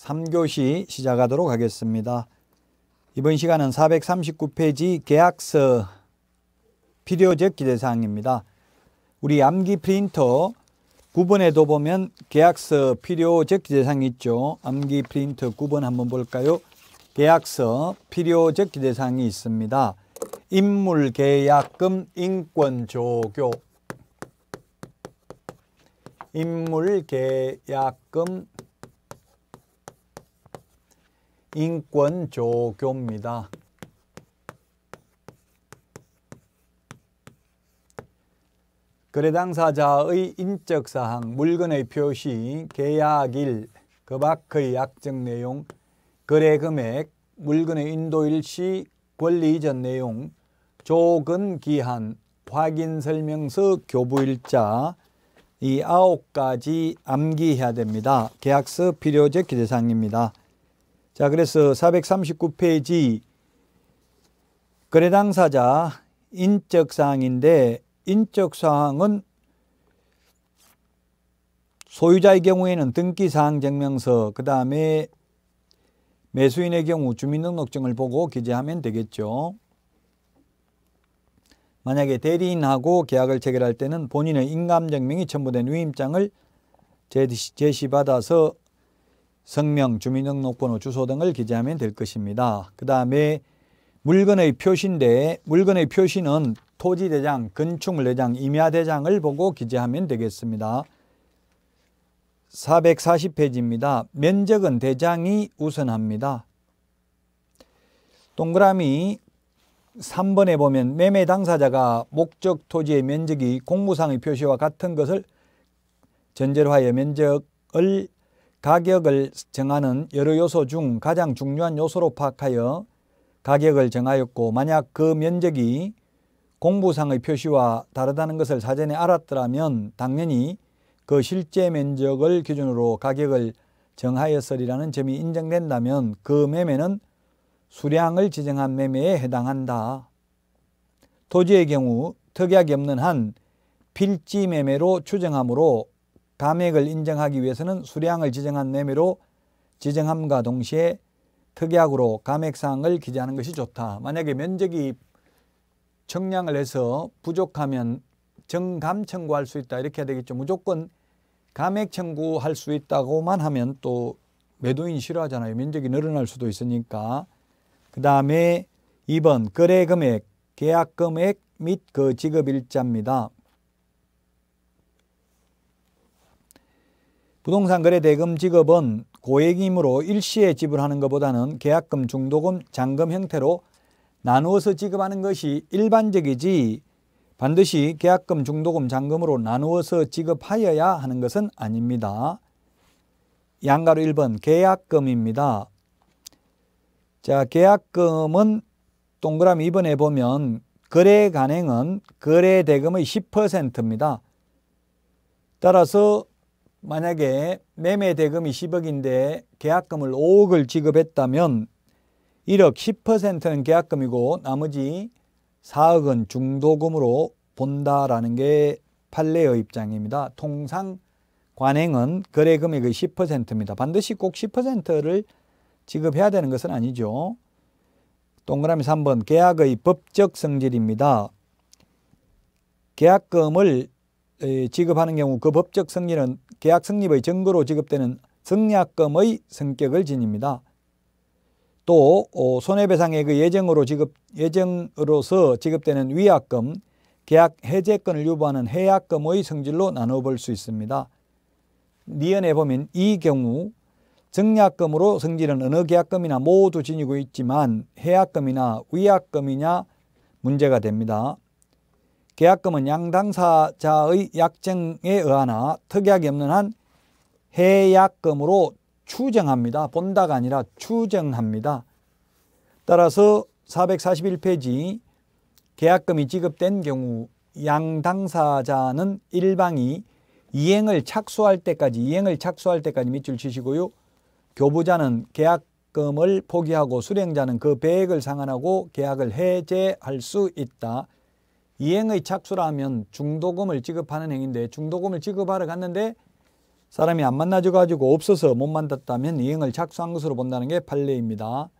3교시 시작하도록 하겠습니다. 이번 시간은 439페이지 계약서 필요적 기대사입니다 우리 암기 프린터 9번에도 보면 계약서 필요적 기대사 있죠. 암기 프린터 9번 한번 볼까요? 계약서 필요적 기대사이 있습니다. 인물계약금 인권조교 인물계약금 인권 조교입니다. 거래 당사자의 인적 사항, 물건의 표시, 계약일, 그 밖의 약정 내용, 거래 금액, 물건의 인도일 시 권리 이전 내용, 조건 기한, 확인 설명서 교부 일자 이 아홉 가지 암기해야 됩니다. 계약서 필요제 기재사입니다 자, 그래서 439페이지 거래 당사자 인적 사항인데 인적 사항은 소유자의 경우에는 등기 사항 증명서 그다음에 매수인의 경우 주민등록증을 보고 기재하면 되겠죠. 만약에 대리인하고 계약을 체결할 때는 본인의 인감증명이 첨부된 위임장을 제시받아서 성명, 주민등록번호, 주소 등을 기재하면 될 것입니다. 그 다음에 물건의 표시인데 물건의 표시는 토지대장, 건축물대장, 임야대장을 보고 기재하면 되겠습니다. 440페이지입니다. 면적은 대장이 우선합니다. 동그라미 3번에 보면 매매 당사자가 목적 토지의 면적이 공무상의 표시와 같은 것을 전제로 하여 면적을 가격을 정하는 여러 요소 중 가장 중요한 요소로 파악하여 가격을 정하였고 만약 그 면적이 공부상의 표시와 다르다는 것을 사전에 알았더라면 당연히 그 실제 면적을 기준으로 가격을 정하였으리라는 점이 인정된다면 그 매매는 수량을 지정한 매매에 해당한다. 토지의 경우 특약이 없는 한 필지 매매로 추정하므로 감액을 인정하기 위해서는 수량을 지정한 내매로 지정함과 동시에 특약으로 감액사항을 기재하는 것이 좋다. 만약에 면적이 청량을 해서 부족하면 정감 청구할 수 있다. 이렇게 해야 되겠죠. 무조건 감액 청구할 수 있다고만 하면 또 매도인 싫어하잖아요. 면적이 늘어날 수도 있으니까. 그 다음에 2번 거래금액, 계약금액 및 그 지급일자입니다. 부동산 거래 대금 지급은 고액이므로 일시에 지불하는 것보다는 계약금, 중도금, 잔금 형태로 나누어서 지급하는 것이 일반적이지 반드시 계약금, 중도금, 잔금으로 나누어서 지급하여야 하는 것은 아닙니다. 양가로 1번 계약금입니다. 자, 계약금은 동그라미 2번에 보면 거래 간행은 거래 대금의 10%입니다. 따라서 만약에 매매 대금 20억인데 계약금을 5억을 지급했다면 1억 10%는 계약금이고 나머지 4억은 중도금으로 본다라는 게 판례의 입장입니다. 통상 관행은 거래 금액의 10%입니다. 반드시 꼭 10%를 지급해야 되는 것은 아니죠. 동그라미 3번 계약의 법적 성질입니다. 계약금을 지급하는 경우 그 법적 승리는 계약 승립의 증거로 지급되는 승약금의 성격을 지닙니다. 또 어, 손해배상액의 그 예정으로 지급 예정으로서 지급되는 위약금, 계약 해제권을 유보하는 해약금의 성질로 나눠볼 수 있습니다. 니언에 보면 이 경우 증약금으로 성질은 어느 계약금이나 모두 지니고 있지만 해약금이나 위약금이냐 문제가 됩니다. 계약금은 양당사자의 약정에 의하나 특약이 없는 한 해약금으로 추정합니다. 본다가 아니라 추정합니다. 따라서 441페이지 계약금이 지급된 경우 양당사자는 일방이 이행을 착수할 때까지 이행을 착수할 때까지 밑줄 치시고요. 교부자는 계약금을 포기하고 수령자는 그 배액을 상환하고 계약을 해제할 수 있다. 이행의 착수라 면 중도금을 지급하는 행위인데 중도금을 지급하러 갔는데 사람이 안 만나져 가지고 없어서 못 만났다면 이행을 착수한 것으로 본다는 게 판례입니다.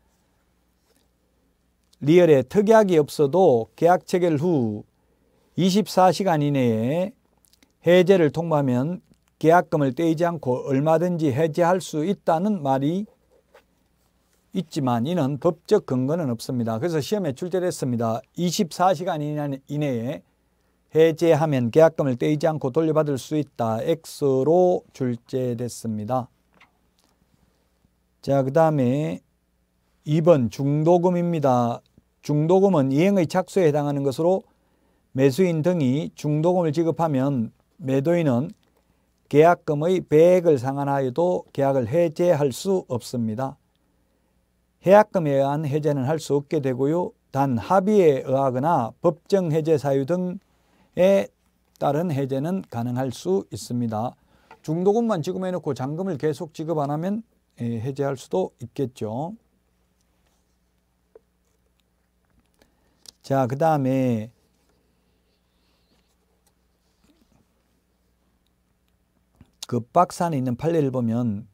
리얼에 특약이 없어도 계약 체결 후 24시간 이내에 해제를 통보하면 계약금을 떼지 않고 얼마든지 해제할 수 있다는 말이 있지만 이는 법적 근거는 없습니다. 그래서 시험에 출제됐습니다. 24시간 이내에 해제하면 계약금을 떼이지 않고 돌려받을 수 있다. X로 출제됐습니다. 자, 그 다음에 2번 중도금입니다. 중도금은 이행의 착수에 해당하는 것으로 매수인 등이 중도금을 지급하면 매도인은 계약금의 1 0을 상환하여도 계약을 해제할 수 없습니다. 해약금에 의한 해제는 할 수 없게 되고요. 단 합의에 의하거나 법정 해제 사유 등에 따른 해제는 가능할 수 있습니다. 중도금만 지급해놓고 잔금을 계속 지급 안 하면 해제할 수도 있겠죠. 자, 그 다음에 그 박스 안에 있는 판례를 보면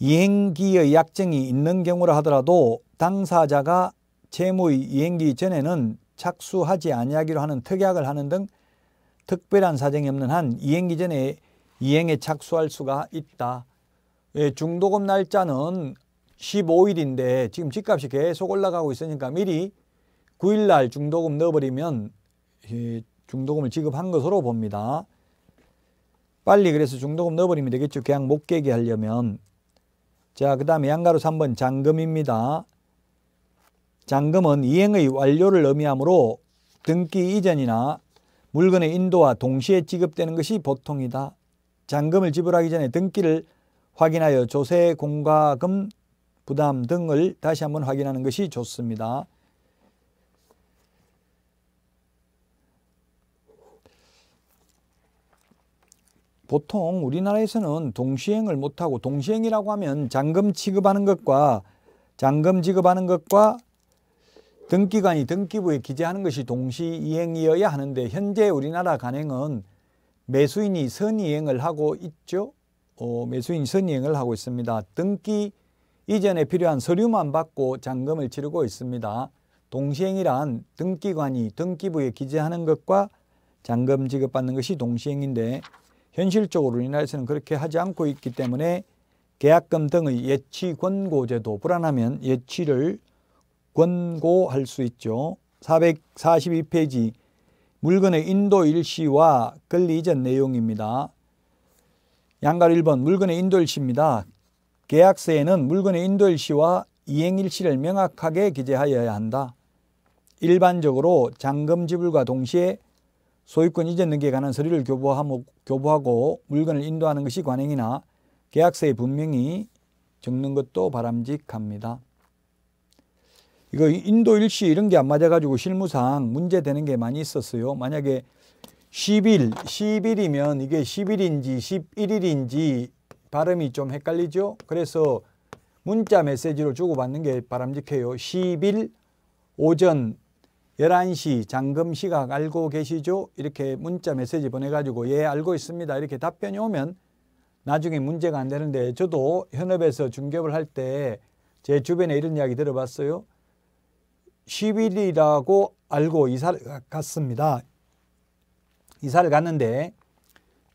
이행기의 약정이 있는 경우라 하더라도 당사자가 채무의 이행기 전에는 착수하지 아니하기로 하는 특약을 하는 등 특별한 사정이 없는 한 이행기 전에 이행에 착수할 수가 있다. 예, 중도금 날짜는 15일인데 지금 집값이 계속 올라가고 있으니까 미리 9일날 중도금 넣어버리면 예, 중도금을 지급한 것으로 봅니다. 빨리 그래서 중도금 넣어버리면 되겠죠. 계약 못 깨게 하려면 자, 그 다음에 양가로 3번 잔금입니다. 잔금은 이행의 완료를 의미하므로 등기 이전이나 물건의 인도와 동시에 지급되는 것이 보통이다. 잔금을 지불하기 전에 등기를 확인하여 조세, 공과금, 부담 등을 다시 한번 확인하는 것이 좋습니다. 보통 우리나라에서는 동시행을 못하고 동시행이라고 하면 잔금 취급하는 것과 잔금 지급하는 것과 등기관이 등기부에 기재하는 것이 동시이행이어야 하는데 현재 우리나라 간행은 매수인이 선이행을 하고 있죠. 어, 매수인 선이행을 하고 있습니다. 등기 이전에 필요한 서류만 받고 잔금을 치르고 있습니다. 동시행이란 등기관이 등기부에 기재하는 것과 잔금 지급받는 것이 동시행인데 현실적으로 우리나라에서는 그렇게 하지 않고 있기 때문에 계약금 등의 예치 권고 제도 불안하면 예치를 권고할 수 있죠. 442페이지 물건의 인도 일시와 권리 이전 내용입니다. 양가로 1번 물건의 인도 일시입니다. 계약서에는 물건의 인도 일시와 이행 일시를 명확하게 기재하여야 한다. 일반적으로 잔금 지불과 동시에 소유권 이전 등기에 관한 서류를 교부하고 물건을 인도하는 것이 관행이나 계약서에 분명히 적는 것도 바람직합니다. 이거 인도 일시 이런 게 안 맞아가지고 실무상 문제되는 게 많이 있었어요. 만약에 10일, 10일이면 이게 10일인지 11일인지 발음이 좀 헷갈리죠. 그래서 문자 메시지로 주고받는 게 바람직해요. 10일 오전 11시 잠금 시각 알고 계시죠? 이렇게 문자 메시지 보내가지고 예 알고 있습니다. 이렇게 답변이 오면 나중에 문제가 안 되는데 저도 현업에서 중개업을 할 때 제 주변에 이런 이야기 들어봤어요. 10일이라고 알고 이사를 갔습니다. 이사를 갔는데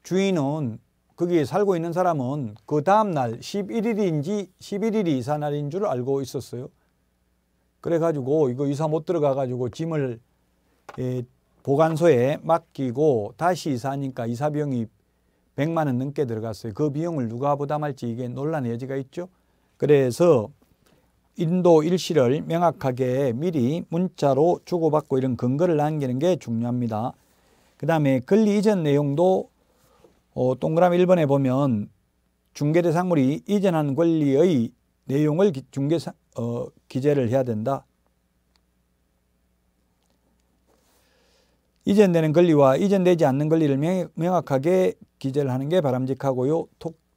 주인은 거기에 살고 있는 사람은 그 다음날 11일인지 11일이 이사날인 줄 알고 있었어요. 그래가지고 이거 이사 못 들어가가지고 짐을 예, 보관소에 맡기고 다시 이사하니까 이사비용이 100만 원 넘게 들어갔어요. 그 비용을 누가 부담할지 이게 논란의 여지가 있죠. 그래서 인도 일시를 명확하게 미리 문자로 주고받고 이런 근거를 남기는 게 중요합니다. 그 다음에 권리 이전 내용도 어, 동그라미 1번에 보면 중개대상물이 이전한 권리의 내용을 중개 어, 기재를 해야 된다. 이전되는 권리와 이전되지 않는 권리를 명, 명확하게 기재를 하는 게 바람직하고요.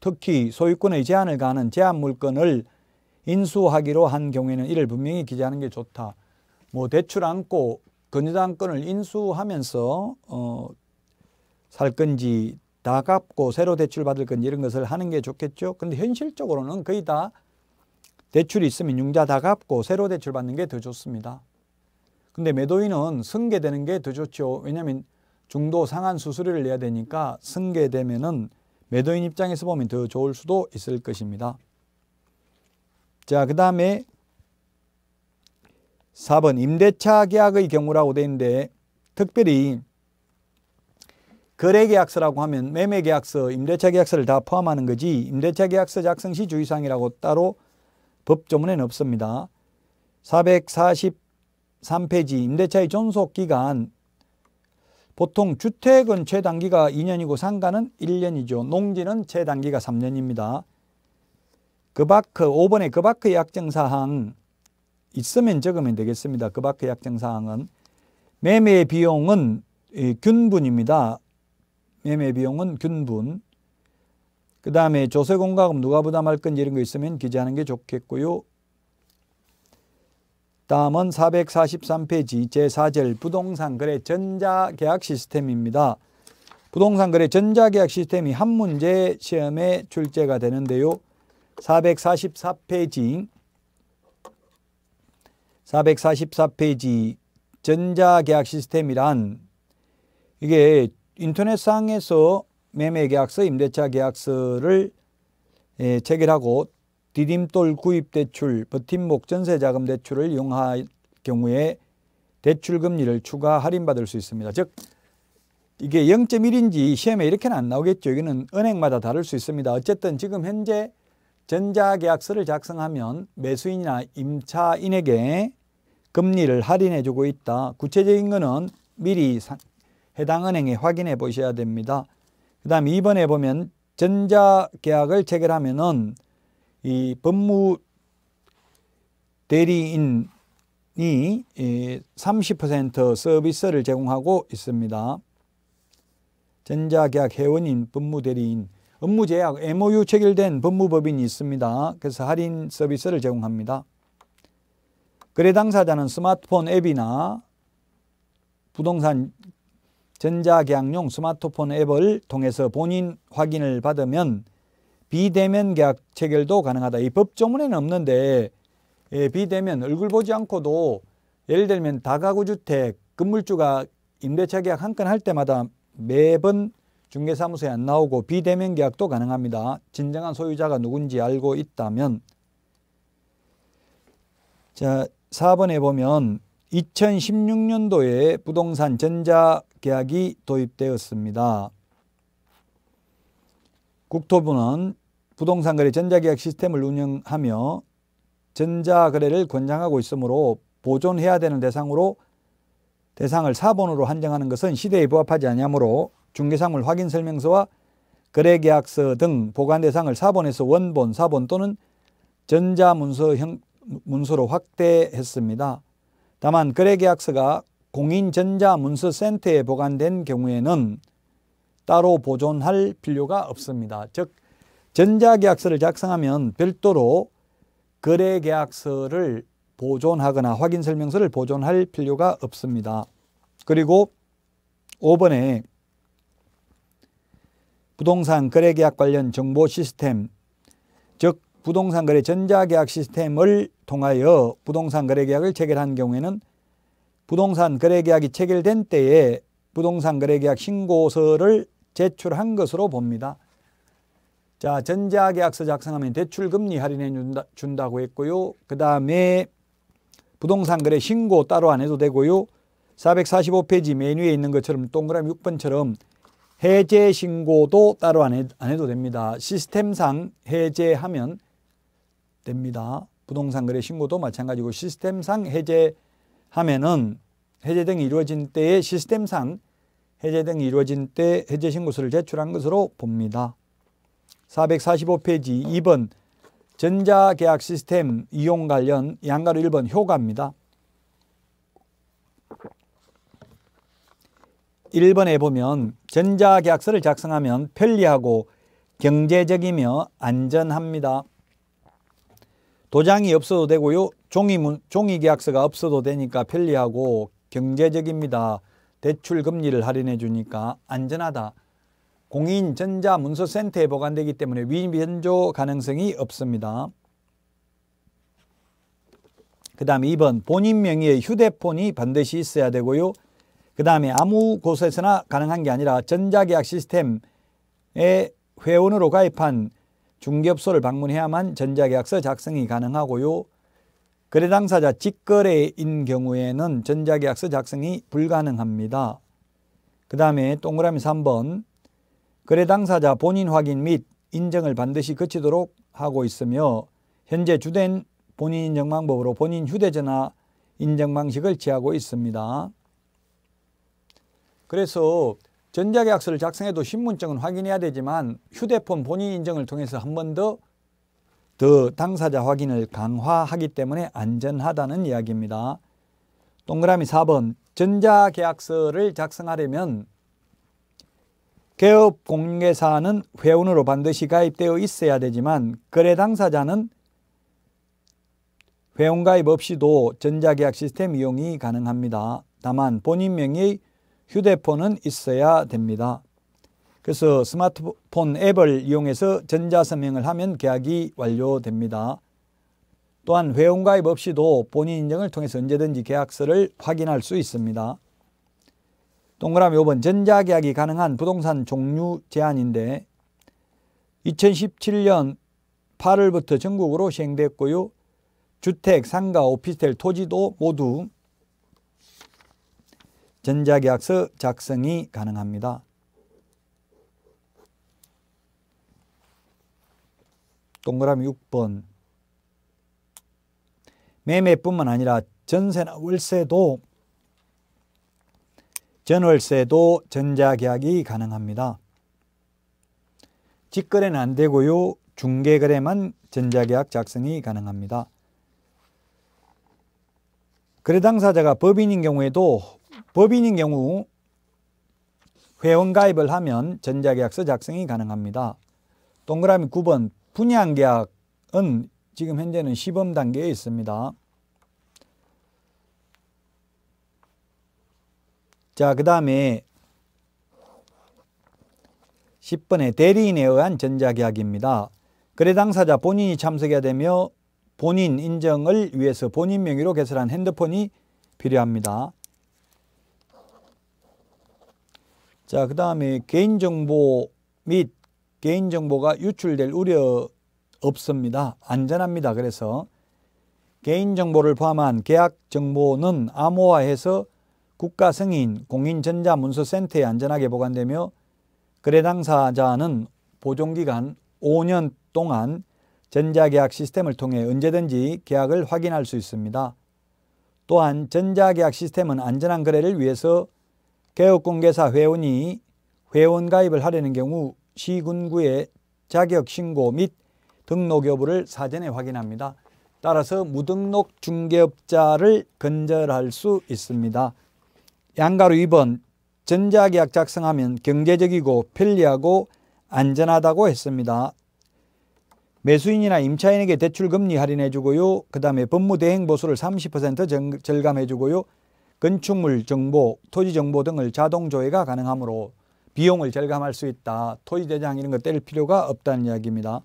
특히 소유권의 제한을 가하는 제한 물건을 인수하기로 한 경우에는 이를 분명히 기재하는 게 좋다. 뭐 대출 안고 건의당권을 인수하면서 어, 살 건지 다 갚고 새로 대출 받을 건지 이런 것을 하는 게 좋겠죠. 근데 현실적으로는 거의 다 대출이 있으면 융자 다 갚고 새로 대출 받는 게 더 좋습니다. 근데 매도인은 승계되는 게 더 좋죠. 왜냐하면 중도 상한 수수료를 내야 되니까 승계되면은 매도인 입장에서 보면 더 좋을 수도 있을 것입니다. 자, 그 다음에 4번 임대차 계약의 경우라고 되어 있는데 특별히 거래계약서라고 하면 매매계약서, 임대차 계약서를 다 포함하는 거지 임대차 계약서 작성 시 주의사항이라고 따로 법조문에는 없습니다. 443페이지 임대차의 존속기간 보통 주택은 최단기가 2년이고 상가는 1년이죠. 농지는 최단기가 3년입니다. 그바크 5번의 그바크 약정사항 있으면 적으면 되겠습니다. 그바크 약정사항은 매매 비용은 예, 균분입니다. 매매 비용은 균분 그 다음에 조세공과금 누가 부담할 건지 이런 거 있으면 기재하는 게 좋겠고요. 다음은 443페이지 제4절 부동산 거래 전자계약 시스템입니다. 부동산 거래 전자계약 시스템이 한 문제 시험에 출제가 되는데요. 444페이지 444페이지 전자계약 시스템이란 이게 인터넷상에서 매매계약서, 임대차 계약서를 예, 체결하고 디딤돌 구입대출, 버팀목 전세자금대출을 이용할 경우에 대출금리를 추가 할인받을 수 있습니다. 즉 이게 0.1인지 시험에 이렇게는 안 나오겠죠. 이거는 은행마다 다를 수 있습니다. 어쨌든 지금 현재 전자계약서를 작성하면 매수인이나 임차인에게 금리를 할인해 주고 있다. 구체적인 거는 미리 해당 은행에 확인해 보셔야 됩니다. 그 다음 에 2번에 보면 전자계약을 체결하면은 이 법무 대리인이 30% 서비스를 제공하고 있습니다. 전자계약 회원인 법무 대리인 업무제약 MOU 체결된 법무법인이 있습니다. 그래서 할인 서비스를 제공합니다. 거래 당사자는 스마트폰 앱이나 부동산 전자계약용 스마트폰 앱을 통해서 본인 확인을 받으면 비대면 계약 체결도 가능하다. 이 법조문에는 없는데 예, 비대면 얼굴 보지 않고도 예를 들면 다가구 주택 건물주가 임대차 계약 한 건 할 때마다 매번 중개사무소에 안 나오고 비대면 계약도 가능합니다. 진정한 소유자가 누군지 알고 있다면 자 4번에 보면 2016년도에 부동산 전자 계약이 도입되었습니다. 국토부는 부동산 거래 전자계약 시스템을 운영하며 전자거래를 권장하고 있으므로 보존해야 되는 대상으로 대상을 사본으로 한정하는 것은 시대에 부합하지 아니므로 중개사물 확인 설명서와 거래계약서 등 보관 대상을 사본에서 원본, 사본 또는 전자문서 형, 문서로 확대했습니다. 다만 거래계약서가 공인전자문서센터에 보관된 경우에는 따로 보존할 필요가 없습니다. 즉 전자계약서를 작성하면 별도로 거래계약서를 보존하거나 확인설명서를 보존할 필요가 없습니다. 그리고 5번에 부동산 거래계약 관련 정보 시스템 즉 부동산 거래 전자계약 시스템을 통하여 부동산 거래계약을 체결한 경우에는 부동산 거래계약이 체결된 때에 부동산 거래계약 신고서를 제출한 것으로 봅니다. 자, 전자계약서 작성하면 대출금리 할인해 준다, 준다고 했고요. 그 다음에 부동산 거래 신고 따로 안 해도 되고요. 445페이지 메뉴에 있는 것처럼 동그라미 6번처럼 해제 신고도 따로 안, 해, 안 해도 됩니다. 시스템상 해제하면 됩니다. 부동산 거래 신고도 마찬가지고 시스템상 해제 하면은 해제 등이 이루어진 때의 시스템상 해제 등이 이루어진 때 해제 신고서를 제출한 것으로 봅니다. 445페이지 2번 전자계약 시스템 이용 관련 양가로 1번 효과입니다. 1번에 보면 전자계약서를 작성하면 편리하고 경제적이며 안전합니다. 도장이 없어도 되고요. 종이, 종이 계약서가 없어도 되니까 편리하고 경제적입니다. 대출 금리를 할인해 주니까 안전하다. 공인 전자 문서센터에 보관되기 때문에 위변조 가능성이 없습니다. 그 다음에 2번 본인 명의의 휴대폰이 반드시 있어야 되고요. 그 다음에 아무 곳에서나 가능한 게 아니라 전자계약 시스템에 회원으로 가입한 중개업소를 방문해야만 전자계약서 작성이 가능하고요. 거래 당사자 직거래인 경우에는 전자계약서 작성이 불가능합니다. 그 다음에 동그라미 3번 거래 당사자 본인 확인 및인정을 반드시 거치도록 하고 있으며 현재 주된 본인 인정 방법으로 본인 휴대전화 인정 방식을 취하고 있습니다. 그래서 전자계약서를 작성해도 신분증은 확인해야 되지만 휴대폰 본인 인정을 통해서 한번더 더 당사자 확인을 강화하기 때문에 안전하다는 이야기입니다. 동그라미 4번 전자계약서를 작성하려면 개업 공개사는 회원으로 반드시 가입되어 있어야 되지만 거래 당사자는 회원 가입 없이도 전자계약 시스템 이용이 가능합니다. 다만 본인 명의 휴대폰은 있어야 됩니다. 그래서 스마트폰 앱을 이용해서 전자서명을 하면 계약이 완료됩니다. 또한 회원가입 없이도 본인 인증을 통해서 언제든지 계약서를 확인할 수 있습니다. 동그라미 5번 전자계약이 가능한 부동산 종류 제한인데 2017년 8월부터 전국으로 시행됐고요. 주택, 상가, 오피스텔, 토지도 모두 전자계약서 작성이 가능합니다. 동그라미 6번 매매뿐만 아니라 전세나 월세도 전월세도 전자계약이 가능합니다. 직거래는 안 되고요. 중개거래만 전자계약 작성이 가능합니다. 거래 당사자가 법인인 경우에도 법인인 경우 회원가입을 하면 전자계약서 작성이 가능합니다. 동그라미 9번 분양 계약은 지금 현재는 시범 단계에 있습니다. 자, 그 다음에 10번에 대리인에 의한 전자계약입니다. 거래 당사자 본인이 참석해야 되며 본인 인정을 위해서 본인 명의로 개설한 핸드폰이 필요합니다. 자, 그 다음에 개인정보 및 개인정보가 유출될 우려 없습니다. 안전합니다. 그래서 개인정보를 포함한 계약정보는 암호화해서 국가승인 공인전자문서센터에 안전하게 보관되며 거래당사자는 보존기간 5년 동안 전자계약 시스템을 통해 언제든지 계약을 확인할 수 있습니다. 또한 전자계약 시스템은 안전한 거래를 위해서 개업공개사 회원이 회원 가입을 하려는 경우 시군구의 자격신고 및 등록 여부를 사전에 확인합니다. 따라서 무등록 중개업자를 근절할 수 있습니다. 양가로 2번 전자계약 작성하면 경제적이고 편리하고 안전하다고 했습니다. 매수인이나 임차인에게 대출 금리 할인해 주고요. 그 다음에 법무대행 보수를 30% 절감해 주고요. 건축물 정보, 토지 정보 등을 자동 조회가 가능하므로 비용을 절감할 수 있다. 토지대장 이런 거 때릴 필요가 없다는 이야기입니다.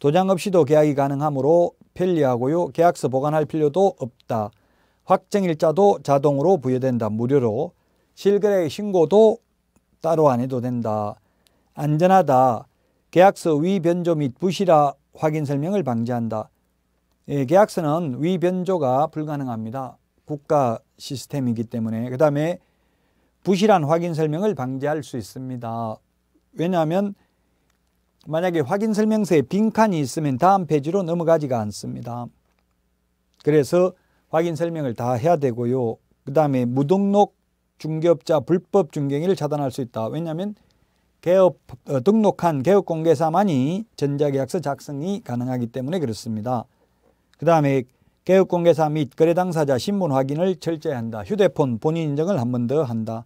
도장 없이도 계약이 가능하므로 편리하고요. 계약서 보관할 필요도 없다. 확정일자도 자동으로 부여된다. 무료로. 실거래 신고도 따로 안 해도 된다. 안전하다. 계약서 위변조 및 부실화 확인 설명을 방지한다. 예, 계약서는 위변조가 불가능합니다. 국가 시스템이기 때문에. 그 다음에 부실한 확인 설명을 방지할 수 있습니다. 왜냐하면 만약에 확인 설명서에 빈칸이 있으면 다음 페이지로 넘어가지가 않습니다. 그래서 확인 설명을 다 해야 되고요. 그 다음에 무등록 중개업자 불법 중개행위를 차단할 수 있다. 왜냐하면 개업 어, 등록한 개업공개사만이 전자계약서 작성이 가능하기 때문에 그렇습니다. 그 다음에 개업공개사 및 거래 당사자 신분 확인을 철저히 한다. 휴대폰 본인 인증을 한 번 더 한다.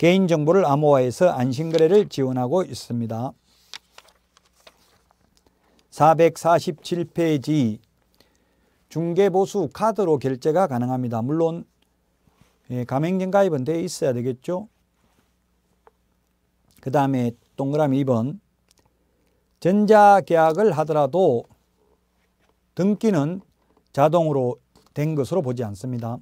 개인정보를 암호화해서 안심거래를 지원하고 있습니다. 447페이지 중개보수 카드로 결제가 가능합니다. 물론 예, 가맹점 가입은 되어 있어야 되겠죠. 그 다음에 동그라미 2번 전자계약을 하더라도 등기는 자동으로 된 것으로 보지 않습니다.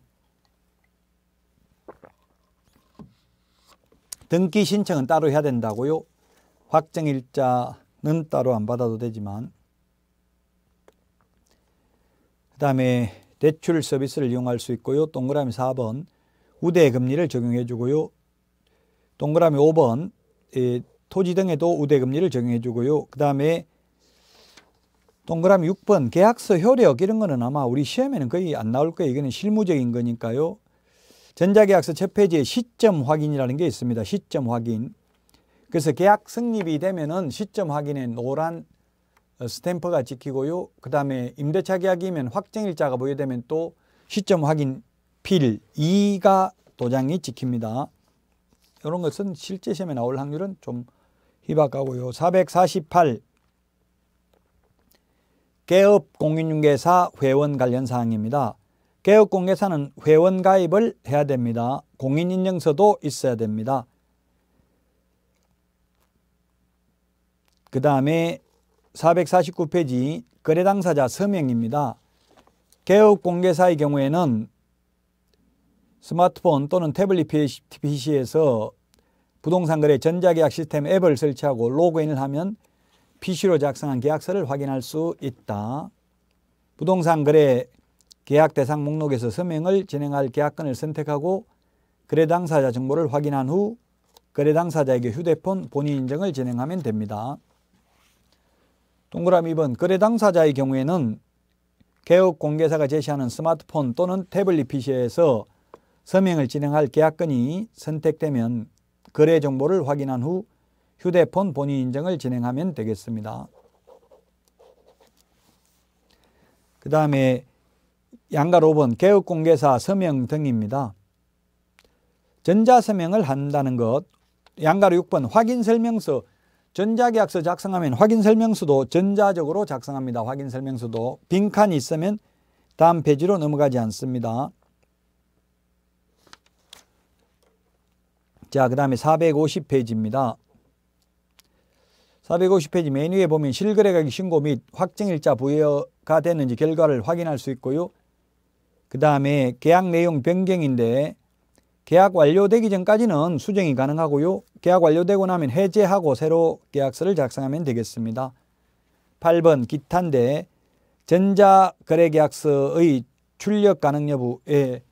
등기 신청은 따로 해야 된다고요? 확정일자는 따로 안 받아도 되지만 그 다음에 대출 서비스를 이용할 수 있고요. 동그라미 4번 우대 금리를 적용해 주고요. 동그라미 5번 예, 토지 등에도 우대 금리를 적용해 주고요. 그 다음에 동그라미 6번 계약서 효력 이런 거는 아마 우리 시험에는 거의 안 나올 거예요. 이거는 실무적인 거니까요. 전자계약서 첫 페이지에 시점 확인이라는 게 있습니다. 시점 확인. 그래서 계약 성립이 되면은 시점 확인에 노란 어, 스탬프가 찍히고요. 그 다음에 임대차 계약이면 확정일자가 보여되면 또 시점 확인 필 2가 도장이 찍힙니다. 이런 것은 실제 시험에 나올 확률은 좀 희박하고요. 448 개업 공인중개사 회원 관련 사항입니다. 개업공개사는 회원 가입을 해야 됩니다. 공인인증서도 있어야 됩니다. 그 다음에 449페이지 거래 당사자 서명입니다. 개업공개사의 경우에는 스마트폰 또는 태블릿 PC에서 부동산 거래 전자계약 시스템 앱을 설치하고 로그인을 하면 PC로 작성한 계약서를 확인할 수 있다. 부동산 거래 계약 대상 목록에서 서명을 진행할 계약건을 선택하고 거래 당사자 정보를 확인한 후 거래 당사자에게 휴대폰 본인 인증을 진행하면 됩니다. 동그라미 2번 거래 당사자의 경우에는 개업 공개사가 제시하는 스마트폰 또는 태블릿 PC에서 서명을 진행할 계약건이 선택되면 거래 정보를 확인한 후 휴대폰 본인 인증을 진행하면 되겠습니다. 그 다음에 양가 5번 개업공개사 서명 등입니다. 전자서명을 한다는 것 양가로 6번 확인설명서 전자계약서 작성하면 확인설명서도 전자적으로 작성합니다. 확인설명서도 빈칸이 있으면 다음 페이지로 넘어가지 않습니다. 자, 그 다음에 450페이지입니다. 450페이지 메뉴에 보면 실거래가격 신고 및 확정일자 부여가 됐는지 결과를 확인할 수 있고요. 그 다음에 계약 내용 변경인데 계약 완료되기 전까지는 수정이 가능하고요. 계약 완료되고 나면 해제하고 새로 계약서를 작성하면 되겠습니다. 8번 기타인데 전자거래계약서의 출력 가능 여부에 예.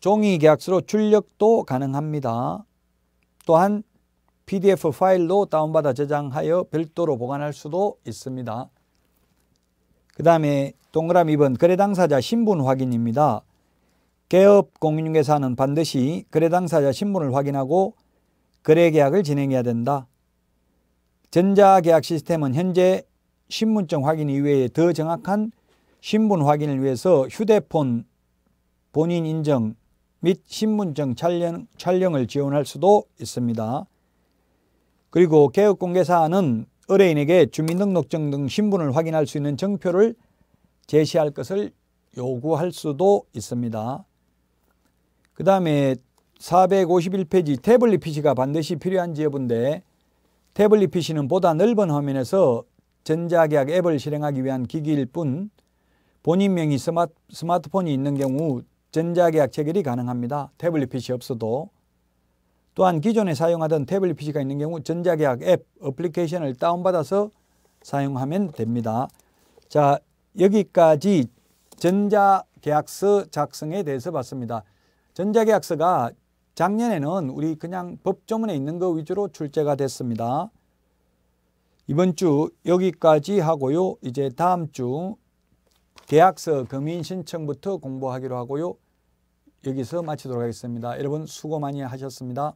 종이 계약서로 출력도 가능합니다. 또한 PDF 파일로 다운받아 저장하여 별도로 보관할 수도 있습니다. 그 다음에 동그라미 2번 거래당사자 신분 확인입니다. 개업 공인중개사는 반드시 거래당사자 신분을 확인하고 거래계약을 진행해야 된다. 전자계약 시스템은 현재 신분증 확인 이외에 더 정확한 신분 확인을 위해서 휴대폰 본인 인증 및 신분증 촬영, 촬영을 지원할 수도 있습니다. 그리고 개업공개사는 의뢰인에게 주민등록증 등 신분을 확인할 수 있는 증표를 제시할 것을 요구할 수도 있습니다. 그 다음에 451페이지 태블릿 PC가 반드시 필요한 지역인데 태블릿 PC는 보다 넓은 화면에서 전자계약 앱을 실행하기 위한 기기일 뿐 본인 명의 스마트폰이 있는 경우 전자계약 체결이 가능합니다. 태블릿 PC 없어도 또한 기존에 사용하던 태블릿 PC가 있는 경우 전자계약 앱, 어플리케이션을 다운받아서 사용하면 됩니다. 자, 여기까지 전자계약서 작성에 대해서 봤습니다. 전자계약서가 작년에는 우리 그냥 법조문에 있는 거 위주로 출제가 됐습니다. 이번 주 여기까지 하고요. 이제 다음 주 계약서 금인 신청부터 공부하기로 하고요. 여기서 마치도록 하겠습니다. 여러분 수고 많이 하셨습니다.